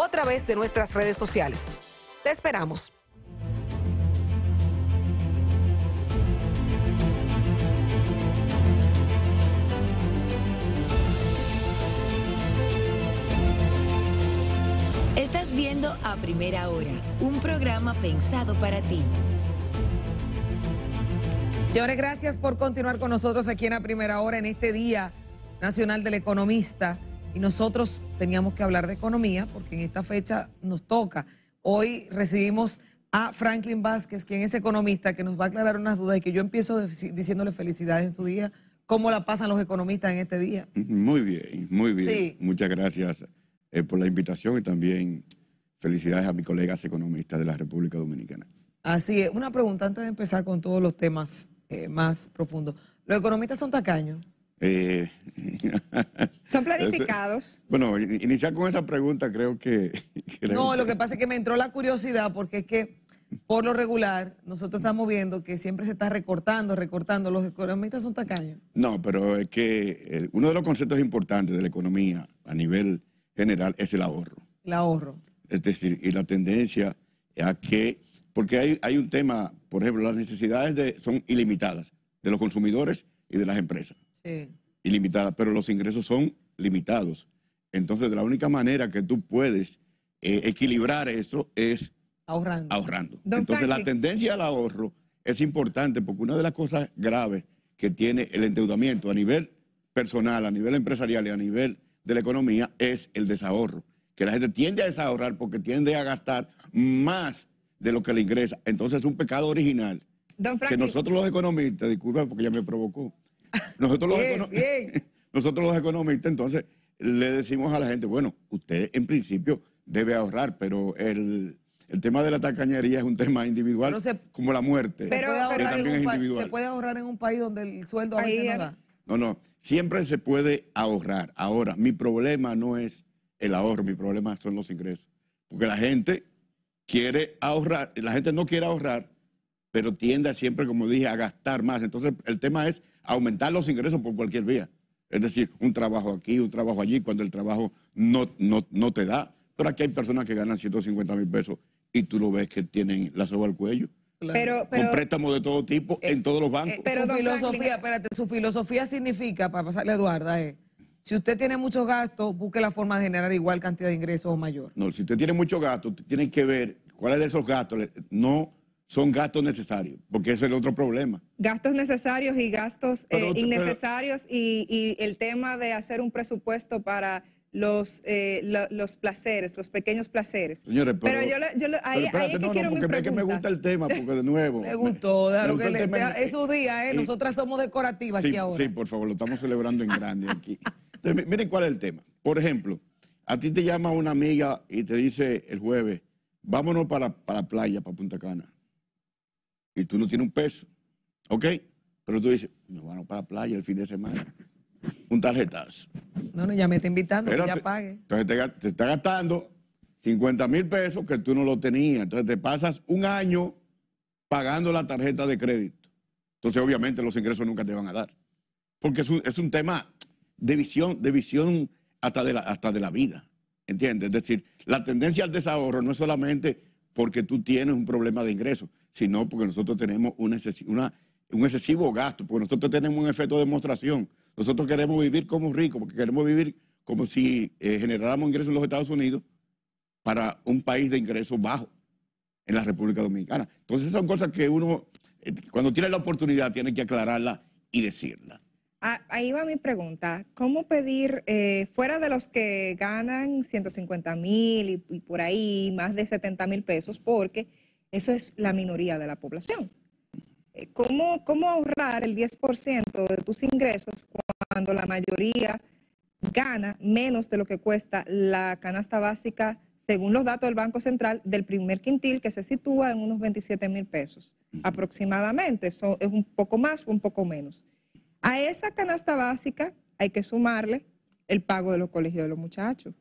OTRA VEZ de nuestras redes sociales. Te esperamos. Estás viendo a primera hora, un programa pensado para ti. Señores, gracias por continuar con nosotros aquí en A Primera Hora en este Día Nacional del Economista y nosotros teníamos que hablar de economía porque en esta fecha nos toca. Hoy recibimos a Franklin Vázquez, quien es economista, que nos va a aclarar unas dudas y que yo empiezo diciéndole felicidades en su día. ¿Cómo la pasan los economistas en este día? Muy bien, muy bien. Muchas gracias eh, por la invitación y también felicidades a mis colegas economistas de la República Dominicana. Así es. Una pregunta antes de empezar con todos los temas eh, más profundos. ¿Los economistas son tacaños? Eh... ¿Son planificados? Bueno, iniciar con esa pregunta creo que... no, lo que pasa es que me entró la curiosidad porque es que por lo regular nosotros estamos viendo que siempre se está recortando, recortando. Los economistas son tacaños. No, pero es que eh, uno de los conceptos importantes de la economía a nivel general es el ahorro. El ahorro. Es decir, y la tendencia a que... Porque hay, hay un tema, por ejemplo, las necesidades de, son ilimitadas de los consumidores y de las empresas. Sí. Ilimitadas, pero los ingresos son limitados. Entonces, la única manera que tú puedes eh, equilibrar eso es ahorrando. ahorrando. Entonces, la tendencia al ahorro es importante porque una de las cosas graves que tiene el endeudamiento a nivel personal, a nivel empresarial y a nivel de la economía es el desahorro. Que la gente tiende a desahorrar porque tiende a gastar más de lo que le ingresa. Entonces es un pecado original. que nosotros los economistas, disculpen porque ya me provocó. Nosotros los economistas. Nosotros los economistas entonces le decimos a la gente, bueno, usted en principio debe ahorrar, pero el, tema de la tacañería es un tema individual, como la muerte, pero, también es individual. ¿Se puede ahorrar en un país donde el sueldo a veces no No, no, siempre se puede ahorrar. Ahora, mi problema no es el ahorro, mi problema son los ingresos. Porque la gente quiere ahorrar, la gente no quiere ahorrar, pero tiende siempre, como dije, a gastar más. Entonces, el tema es aumentar los ingresos por cualquier vía. Es decir, un trabajo aquí, un trabajo allí, cuando el trabajo no, no, no te da. Pero aquí hay personas que ganan 150 mil pesos y tú lo ves que tienen la soga al cuello. Pero, con préstamos de todo tipo eh, en todos los eh, bancos. pero su filosofía, eh, espérate, su filosofía significa, para pasarle a Eduarda, es, si usted tiene muchos gastos, busque la forma de generar igual cantidad de ingresos o mayor. No, si usted tiene mucho gastos, tiene que ver cuáles de esos gastos no son gastos necesarios, porque ese es el otro problema. Gastos necesarios y gastos eh, innecesarios y, el tema de hacer un presupuesto para los, eh, los placeres, los pequeños placeres. Señores, pero, yo, ahí, que quiero no, porque me gusta el tema, porque de nuevo. me gustó, de que le, es su día, eh, nosotras somos decorativas aquí ahora. Sí, por favor, lo estamos celebrando en grande aquí. Entonces, miren cuál es el tema. Por ejemplo, a ti te llama una amiga y te dice el jueves, vámonos para la playa, para Punta Cana y tú no tienes un peso, ¿ok? Pero tú dices, nos vamos para la playa el fin de semana, un tarjetazo. No, no, ya me está invitando, que ya pague. Entonces te, está gastando 50 mil pesos que tú no lo tenías. Entonces te pasas un año pagando la tarjeta de crédito. Entonces obviamente los ingresos nunca te van a dar. Porque es un, es un tema de visión, de visión hasta de la, hasta de la vida. ¿Entiendes? Es decir, la tendencia al desahorro no es solamente porque tú tienes un problema de ingresos, sino porque nosotros tenemos un excesivo, gasto, porque nosotros tenemos un efecto de demostración. Nosotros queremos vivir como ricos, porque queremos vivir como si eh, generáramos ingresos en los Estados Unidos para un país de ingresos bajos en la República Dominicana. Entonces son cosas que uno, eh, cuando tiene la oportunidad, tiene que aclararla y decirla. Ah, ahí va mi pregunta. ¿Cómo pedir, eh, fuera de los que ganan 150 mil y, y, por ahí más de 70 mil pesos, porque eso es la minoría de la población. Eh, ¿Cómo, ahorrar el 10% de tus ingresos cuando la mayoría gana menos de lo que cuesta la canasta básica, según los datos del Banco Central, del primer quintil, que se sitúa en unos 27 mil pesos aproximadamente? Eso es un poco más, o un poco menos. A esa canasta básica hay que sumarle el pago de los colegios de los muchachos.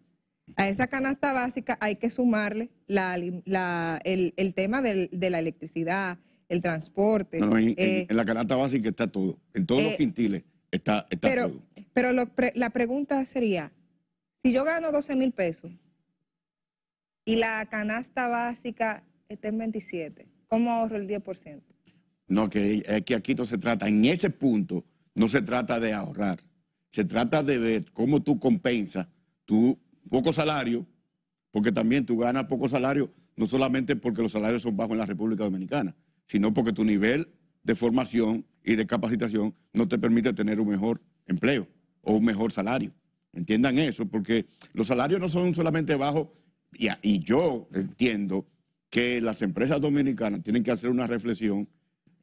A esa canasta básica hay que sumarle el, tema de la electricidad, el transporte. No, eh, en, la canasta básica está todo, en todos los eh, quintiles está, todo. Pero la pregunta sería, si yo gano 12 mil pesos y la canasta básica está en 27, ¿cómo ahorro el 10%? No, que, es que aquí no se trata, en ese punto no se trata de ahorrar, se trata de ver cómo tú compensas tú poco salario, porque también tú ganas poco salario, no solamente porque los salarios son bajos en la República Dominicana, sino porque tu nivel de formación y de capacitación no te permite tener un mejor empleo o un mejor salario. Entiendan eso, porque los salarios no son solamente bajos, y, y yo entiendo que las empresas dominicanas tienen que hacer una reflexión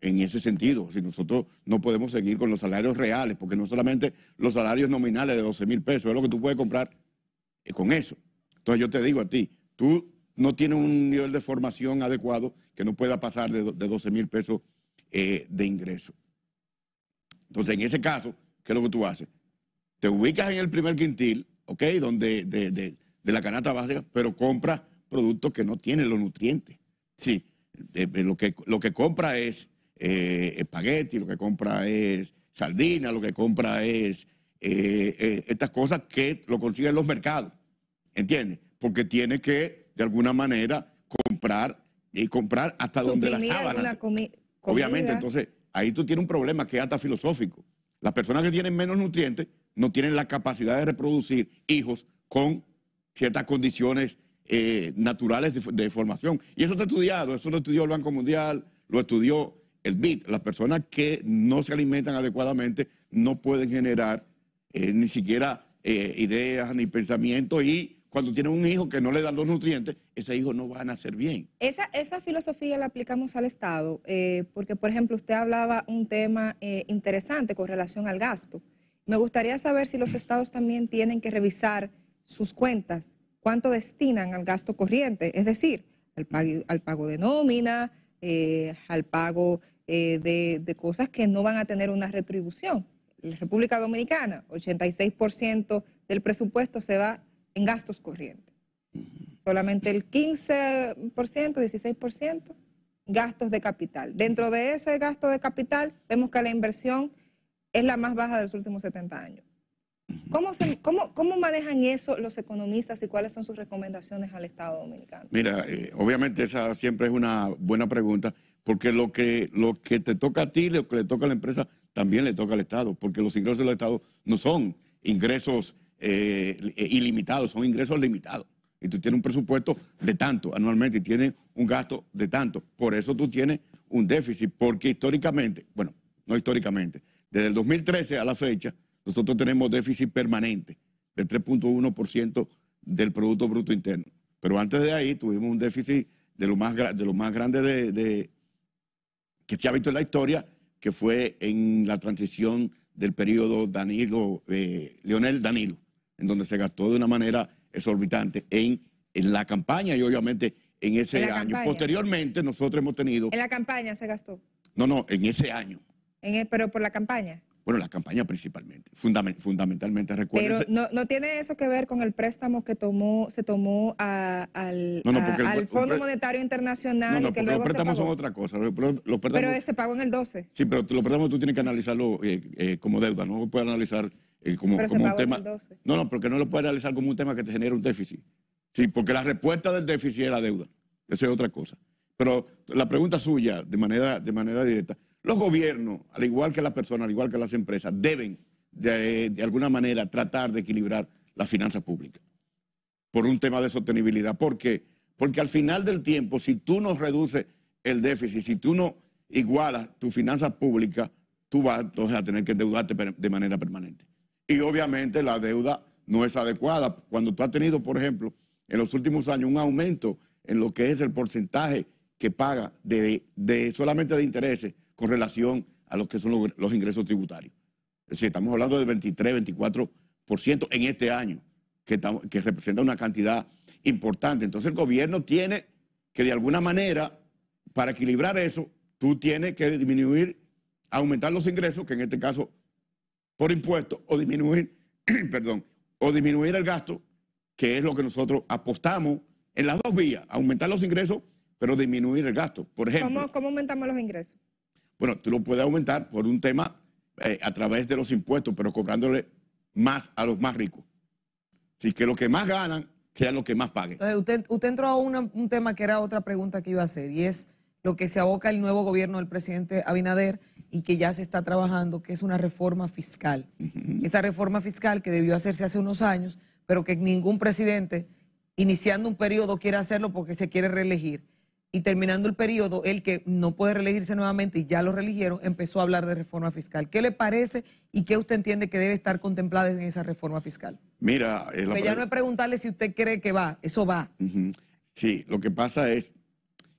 en ese sentido. Si nosotros no podemos seguir con los salarios reales, porque no solamente los salarios nominales de 12 mil pesos es lo que tú puedes comprar eh, con eso. Entonces yo te digo a ti, tú no tienes un nivel de formación adecuado que no pueda pasar de, 12 mil pesos eh, de ingreso. Entonces, en ese caso, ¿qué es lo que tú haces? Te ubicas en el primer quintil, ¿ok? Donde de, la canasta básica, pero compra productos que no tienen los nutrientes. Sí, lo, que, lo que compra es eh, espagueti, lo que compra es sardina, lo que compra es eh, eh, estas cosas que lo consiguen los mercados, ¿entiendes? Porque tiene que, de alguna manera, comprar y comprar hasta donde la sábana. Obviamente, entonces, ahí tú tienes un problema que es hasta filosófico. Las personas que tienen menos nutrientes no tienen la capacidad de reproducir hijos con ciertas condiciones eh, naturales de, formación. Y eso está estudiado, eso lo estudió el Banco Mundial, lo estudió el BID. Las personas que no se alimentan adecuadamente no pueden generar eh, ni siquiera eh, ideas ni pensamientos y cuando tiene un hijo que no le dan los nutrientes, ese hijo no va a nacer bien. Esa, esa filosofía la aplicamos al Estado, eh, porque por ejemplo usted hablaba un tema interesante con relación al gasto. Me gustaría saber si los estados también tienen que revisar sus cuentas, cuánto destinan al gasto corriente, es decir, al, al pago de nómina, al pago de cosas que no van a tener una retribución la República Dominicana, 86% del presupuesto se va en gastos corrientes. Solamente el 15%, 16% gastos de capital. Dentro de ese gasto de capital vemos que la inversión es la más baja de los últimos 70 años. ¿Cómo, manejan eso los economistas y cuáles son sus recomendaciones al Estado dominicano? Mira, eh, obviamente esa siempre es una buena pregunta, porque lo que te toca a ti, lo que le toca a la empresa, también le toca al Estado, porque los ingresos del Estado no son ingresos eh, ilimitados, son ingresos limitados. Y tú tienes un presupuesto de tanto anualmente y tienes un gasto de tanto. Por eso tú tienes un déficit, porque históricamente, bueno, no históricamente, desde el 2013 a la fecha, nosotros tenemos déficit permanente del 3.1% del Producto Bruto Interno. Pero antes de ahí tuvimos un déficit de lo más, de lo más grande de, que se ha visto en la historia que fue en la transición del periodo Danilo, eh, Leonel Danilo, en donde se gastó de una manera exorbitante en, en la campaña y obviamente en ese año. Posteriormente nosotros hemos tenido... En la campaña se gastó. No, no, en ese año. En pero por la campaña. Bueno, la campaña principalmente, fundamentalmente recuerdo. Pero no, no, tiene eso que ver con el préstamo que tomó, se tomó al, Fondo Monetario Internacional. No, que luego los préstamos son otra cosa. pero se pagó en el 12. Sí, pero los préstamos tú tienes que analizarlo eh, eh, como deuda, no lo puedes analizar eh, como, un tema. No, no, porque no lo puedes analizar como un tema que te genera un déficit. Sí, porque la respuesta del déficit es la deuda. Eso es otra cosa. Pero la pregunta suya, de manera, de manera directa, los gobiernos, al igual que las personas, al igual que las empresas, deben de, alguna manera tratar de equilibrar las finanzas públicas por un tema de sostenibilidad. ¿Por qué? Porque al final del tiempo, si tú no reduces el déficit, si tú no igualas tus finanzas públicas, tú vas entonces a tener que endeudarte de manera permanente. Y obviamente la deuda no es adecuada. Cuando tú has tenido, por ejemplo, en los últimos años un aumento en lo que es el porcentaje que paga solamente de intereses con relación a lo que son los, ingresos tributarios. Es decir, estamos hablando del 23, 24% en este año, que, que representa una cantidad importante. Entonces el gobierno tiene que de alguna manera, para equilibrar eso, tú tienes que disminuir, aumentar los ingresos, que en este caso por impuestos, o disminuir, perdón, o disminuir el gasto, que es lo que nosotros apostamos en las dos vías, aumentar los ingresos, pero disminuir el gasto. Por ejemplo, cómo aumentamos los ingresos? Bueno, tú lo puedes aumentar por un tema eh, a través de los impuestos, pero cobrándole más a los más ricos. Así que lo que más ganan sea lo que más paguen. usted, entró a un tema que era otra pregunta que iba a hacer, y es lo que se aboca el nuevo gobierno del presidente Abinader y que ya se está trabajando, que es una reforma fiscal. Esa reforma fiscal que debió hacerse hace unos años, pero que ningún presidente, iniciando un periodo, quiere hacerlo porque se quiere reelegir y terminando el periodo, el que no puede reelegirse nuevamente y ya lo religieron, empezó a hablar de reforma fiscal. ¿Qué le parece y qué usted entiende que debe estar contemplado en esa reforma fiscal? Mira, es ya no es preguntarle si usted cree que va, eso va. Sí, lo que pasa es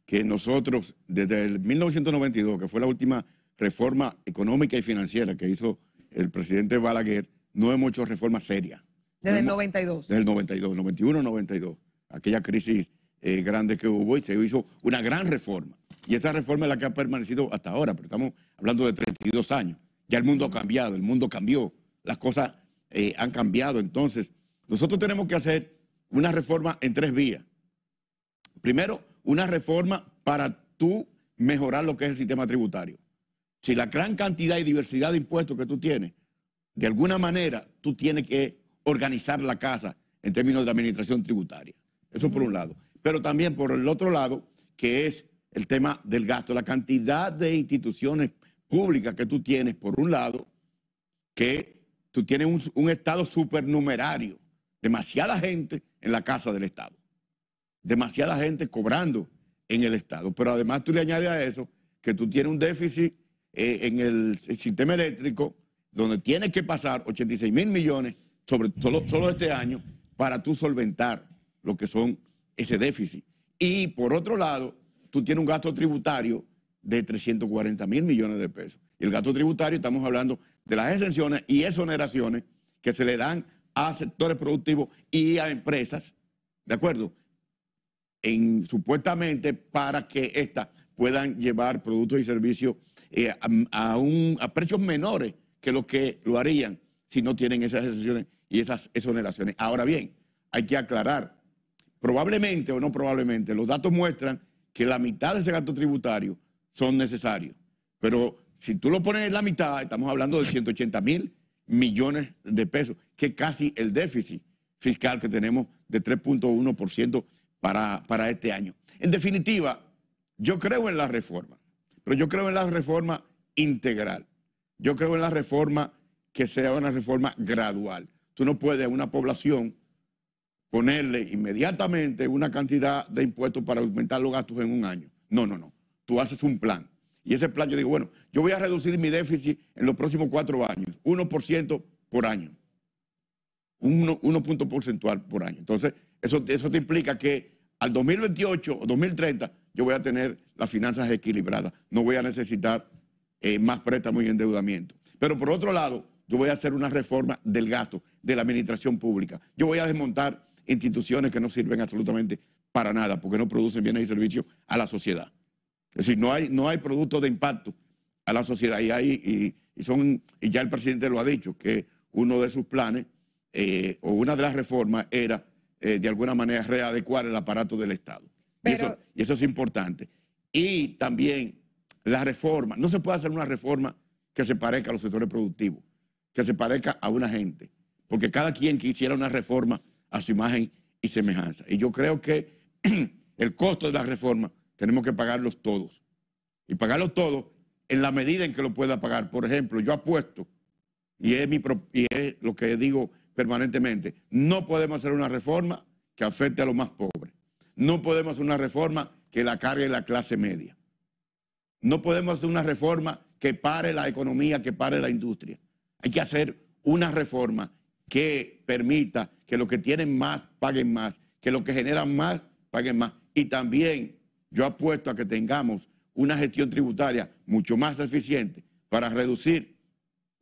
que nosotros, desde el 1992, que fue la última reforma económica y financiera que hizo el presidente Balaguer, no hemos hecho reforma seria. Desde el 92. Desde el 92, 91, 92, aquella crisis eh, grande que hubo y se hizo una gran reforma. Y esa reforma es la que ha permanecido hasta ahora, pero estamos hablando de 32 años. Ya el mundo ha cambiado, el mundo cambió, las cosas eh, han cambiado. Entonces, nosotros tenemos que hacer una reforma en tres vías. Primero, una reforma para tú mejorar lo que es el sistema tributario. Si la gran cantidad y diversidad de impuestos que tú tienes, de alguna manera tú tienes que organizar la casa en términos de administración tributaria. Eso por un lado pero también por el otro lado, que es el tema del gasto, la cantidad de instituciones públicas que tú tienes, por un lado, que tú tienes un, Estado supernumerario, demasiada gente en la casa del Estado, demasiada gente cobrando en el Estado, pero además tú le añades a eso que tú tienes un déficit eh, en el, sistema eléctrico donde tienes que pasar 86 mil millones solo este año para tú solventar lo que son ese déficit. Y por otro lado, tú tienes un gasto tributario de 340 mil millones de pesos. Y el gasto tributario, estamos hablando de las exenciones y exoneraciones que se le dan a sectores productivos y a empresas, ¿de acuerdo? En, supuestamente para que éstas puedan llevar productos y servicios eh, a, a precios menores que los que lo harían si no tienen esas exenciones y esas exoneraciones. Ahora bien, hay que aclarar, Probablemente o no probablemente, los datos muestran que la mitad de ese gasto tributario son necesarios. Pero si tú lo pones en la mitad, estamos hablando de 180 mil millones de pesos, que es casi el déficit fiscal que tenemos de 3.1% para, para este año. En definitiva, yo creo en la reforma, pero yo creo en la reforma integral. Yo creo en la reforma que sea una reforma gradual. Tú no puedes a una población ponerle inmediatamente una cantidad de impuestos para aumentar los gastos en un año. No, no, no. Tú haces un plan. Y ese plan yo digo, bueno, yo voy a reducir mi déficit en los próximos cuatro años, 1% por año. 1 punto porcentual por año. Entonces, eso, eso te implica que al 2028 o 2030 yo voy a tener las finanzas equilibradas. No voy a necesitar eh, más préstamos y endeudamiento. Pero por otro lado, yo voy a hacer una reforma del gasto de la administración pública. Yo voy a desmontar instituciones que no sirven absolutamente para nada, porque no producen bienes y servicios a la sociedad. Es decir, no hay, no hay productos de impacto a la sociedad. Y, hay, y, son, y ya el presidente lo ha dicho, que uno de sus planes eh, o una de las reformas era, eh, de alguna manera, readecuar el aparato del Estado. Y, eso, y eso es importante. Y también la reforma. No se puede hacer una reforma que se parezca a los sectores productivos, que se parezca a una gente, porque cada quien que hiciera una reforma a su imagen y semejanza. Y yo creo que el costo de la reforma tenemos que pagarlos todos. Y pagarlos todos en la medida en que lo pueda pagar. Por ejemplo, yo apuesto, y es, mi, y es lo que digo permanentemente, no podemos hacer una reforma que afecte a los más pobres. No podemos hacer una reforma que la cargue la clase media. No podemos hacer una reforma que pare la economía, que pare la industria. Hay que hacer una reforma que permita que los que tienen más paguen más, que los que generan más paguen más. Y también yo apuesto a que tengamos una gestión tributaria mucho más eficiente para reducir,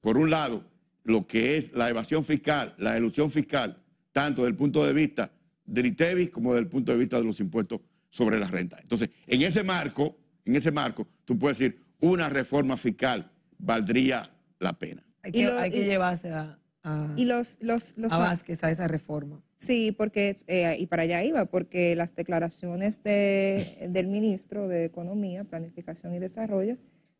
por un lado, lo que es la evasión fiscal, la elusión fiscal, tanto desde el punto de vista del ITEVIS como desde el punto de vista de los impuestos sobre la renta. Entonces, en ese marco, en ese marco, tú puedes decir, una reforma fiscal valdría la pena. Hay que, llevarse a, Ah. y los, los, los ah, a Vázquez a esa reforma. Sí, porque, eh, y para allá iba, porque las declaraciones de, del ministro de Economía, Planificación y Desarrollo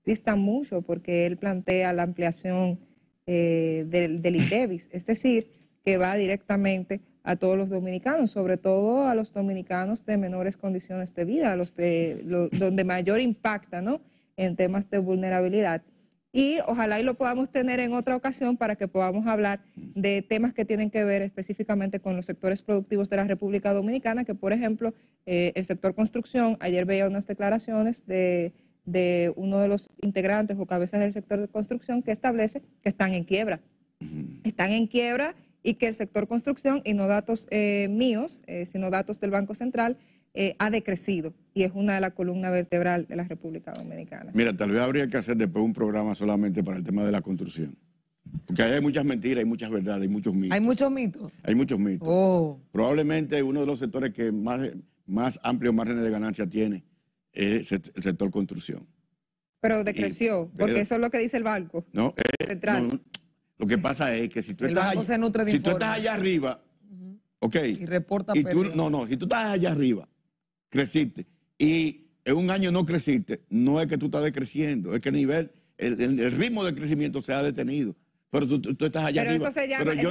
distan mucho porque él plantea la ampliación eh, del, del ITEVIS, es decir, que va directamente a todos los dominicanos, sobre todo a los dominicanos de menores condiciones de vida, los de, donde mayor impacta, ¿no? En temas de vulnerabilidad y ojalá y lo podamos tener en otra ocasión para que podamos hablar de temas que tienen que ver específicamente con los sectores productivos de la República Dominicana, que por ejemplo eh, el sector construcción, ayer veía unas declaraciones de, uno de los integrantes o cabezas del sector de construcción que establece que están en quiebra. Están en quiebra y que el sector construcción, y no datos eh, míos, eh, sino datos del Banco Central, ha decrecido y es una de las columnas vertebral de la República Dominicana. Mira, tal vez habría que hacer después un programa solamente para el tema de la construcción. Porque hay muchas mentiras, hay muchas verdades, hay muchos mitos. Hay muchos mitos. Hay muchos mitos. Oh. Probablemente uno de los sectores que más, más amplios márgenes de ganancia tiene es el sector construcción. Pero decreció, porque eso es lo que dice el banco. Eh, no, lo que pasa es que si tú, estás, allá, arriba, ok. Y reporta No, no, si tú estás allá arriba, creciste, y en un año no creciste, no es que tú estás decreciendo, es que el nivel, el, ritmo de crecimiento se ha detenido. Pero tú, estás allá Pero arriba. eso se llama, Pero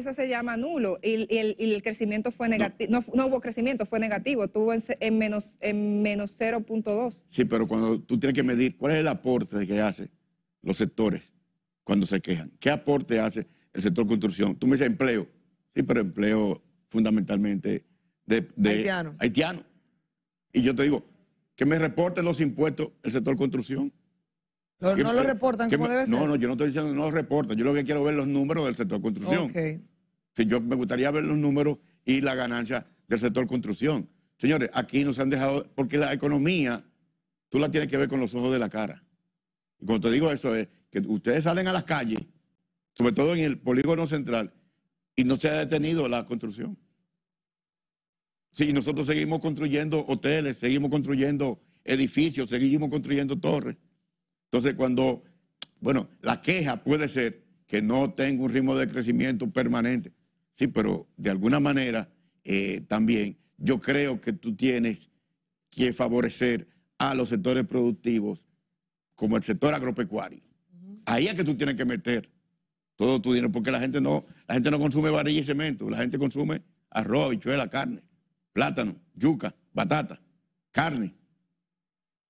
eso se llama, nulo. Y, el, crecimiento fue negativo. No. hubo crecimiento, fue negativo. Estuvo en, menos, en 0.2. Sí, pero cuando tú tienes que medir cuál es el aporte que hacen los sectores cuando se quejan. ¿Qué aporte hace el sector construcción? Tú me dices empleo. Sí, pero empleo fundamentalmente de, de haitiano. Y yo te digo, que me reporten los impuestos el sector construcción. Pero no lo reportan ¿cómo debe ser. No, no, yo no estoy diciendo no lo reportan. Yo lo que quiero ver los números del sector construcción. Ok. Si yo me gustaría ver los números y la ganancia del sector construcción. Señores, aquí nos han dejado, porque la economía, tú la tienes que ver con los ojos de la cara. Y cuando te digo eso es que ustedes salen a las calles, sobre todo en el polígono central, y no se ha detenido la construcción. Sí, nosotros seguimos construyendo hoteles, seguimos construyendo edificios, seguimos construyendo torres. Entonces, cuando, bueno, la queja puede ser que no tenga un ritmo de crecimiento permanente. Sí, pero de alguna manera eh, también yo creo que tú tienes que favorecer a los sectores productivos como el sector agropecuario. Ahí es que tú tienes que meter todo tu dinero, porque la gente no, la gente no consume varilla y cemento, la gente consume arroz, bichuela, carne plátano, yuca, batata, carne,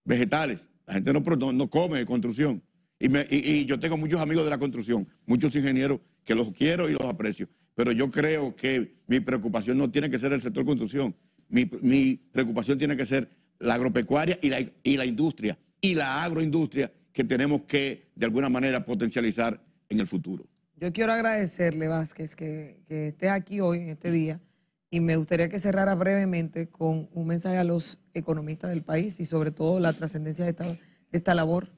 vegetales. La gente no, no, come construcción. Y, yo tengo muchos amigos de la construcción, muchos ingenieros que los quiero y los aprecio. Pero yo creo que mi preocupación no tiene que ser el sector construcción. Mi, preocupación tiene que ser la agropecuaria y la, industria y la agroindustria que tenemos que, de alguna manera, potencializar en el futuro. Yo quiero agradecerle, Vázquez, que, que esté aquí hoy, en este día. Y me gustaría que cerrara brevemente con un mensaje a los economistas del país y sobre todo la trascendencia de esta, esta labor.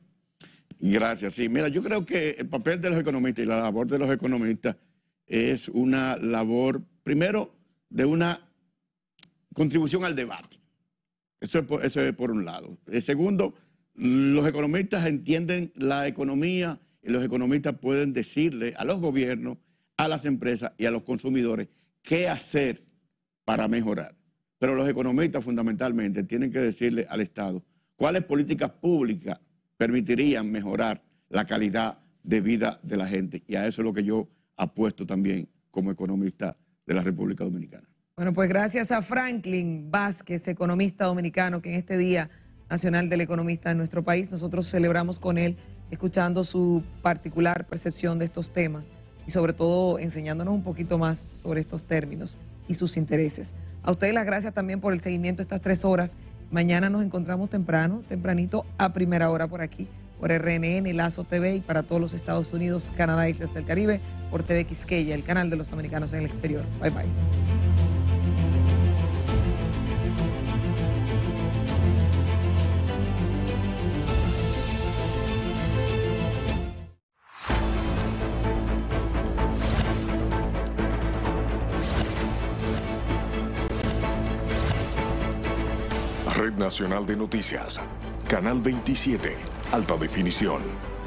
Gracias. Sí, mira, yo creo que el papel de los economistas y la labor de los economistas es una labor, primero, de una contribución al debate. Eso es por, eso por un lado. Eh, segundo, los economistas entienden la economía y los economistas pueden decirle a los gobiernos, a las empresas y a los consumidores qué hacer para mejorar. Pero los economistas fundamentalmente tienen que decirle al Estado cuáles políticas públicas permitirían mejorar la calidad de vida de la gente. Y a eso es lo que yo apuesto también como economista de la República Dominicana. Bueno, pues gracias a Franklin Vázquez, economista dominicano, que en este Día Nacional del Economista en nuestro país nosotros celebramos con él, escuchando su particular percepción de estos temas y sobre todo enseñándonos un poquito más sobre estos términos y sus intereses. A ustedes las gracias también por el seguimiento estas tres horas. Mañana nos encontramos temprano, tempranito, a primera hora por aquí, por RNN, Lazo TV y para todos los Estados Unidos, Canadá, Islas del Caribe, por TV Quisqueya, el canal de los dominicanos en el exterior. Bye bye. Nacional de Noticias, Canal 27, Alta Definición.